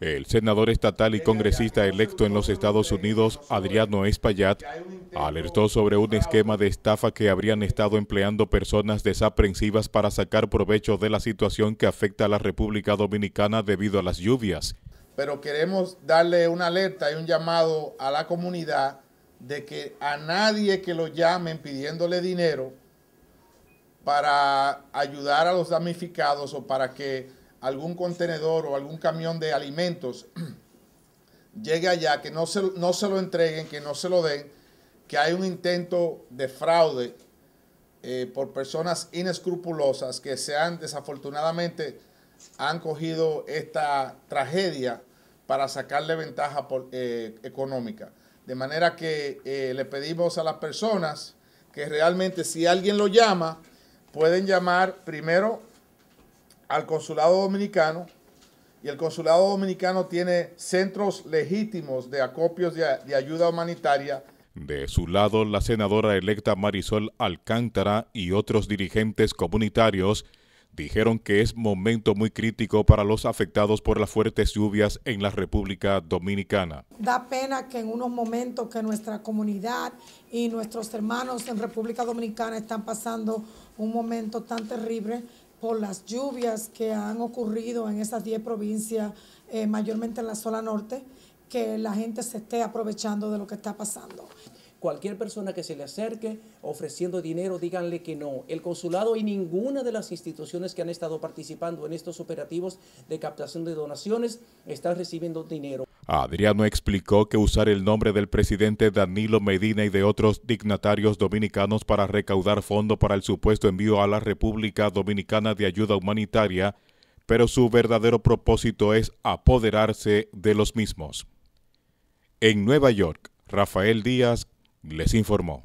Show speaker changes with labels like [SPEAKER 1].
[SPEAKER 1] El senador estatal y congresista electo en los Estados Unidos, Adriano Espaillat, alertó sobre un esquema de estafa que habrían estado empleando personas desaprensivas para sacar provecho de la situación que afecta a la República Dominicana debido a las lluvias.
[SPEAKER 2] Pero queremos darle una alerta y un llamado a la comunidad de que a nadie que lo llamen pidiéndole dinero para ayudar a los damnificados o para que algún contenedor o algún camión de alimentos llegue allá, que no se, no se lo entreguen, que no se lo den, que hay un intento de fraude eh, por personas inescrupulosas que se han desafortunadamente han cogido esta tragedia para sacarle ventaja eh, económica. De manera que eh, le pedimos a las personas que realmente si alguien lo llama, pueden llamar primero al consulado dominicano y el consulado dominicano tiene centros legítimos de acopios de, ayuda humanitaria.
[SPEAKER 1] De su lado, la senadora electa Marisol Alcántara y otros dirigentes comunitarios dijeron que es momento muy crítico para los afectados por las fuertes lluvias en la República Dominicana.
[SPEAKER 3] Da pena que en unos momentos que nuestra comunidad y nuestros hermanos en República Dominicana están pasando un momento tan terrible, por las lluvias que han ocurrido en esas 10 provincias, eh, mayormente en la zona norte, que la gente se esté aprovechando de lo que está pasando.
[SPEAKER 4] Cualquier persona que se le acerque ofreciendo dinero, díganle que no. El consulado y ninguna de las instituciones que han estado participando en estos operativos de captación de donaciones están recibiendo dinero.
[SPEAKER 1] Adriano explicó que usar el nombre del presidente Danilo Medina y de otros dignatarios dominicanos para recaudar fondos para el supuesto envío a la República Dominicana de ayuda humanitaria, pero su verdadero propósito es apoderarse de los mismos. En Nueva York, Rafael Díaz les informó.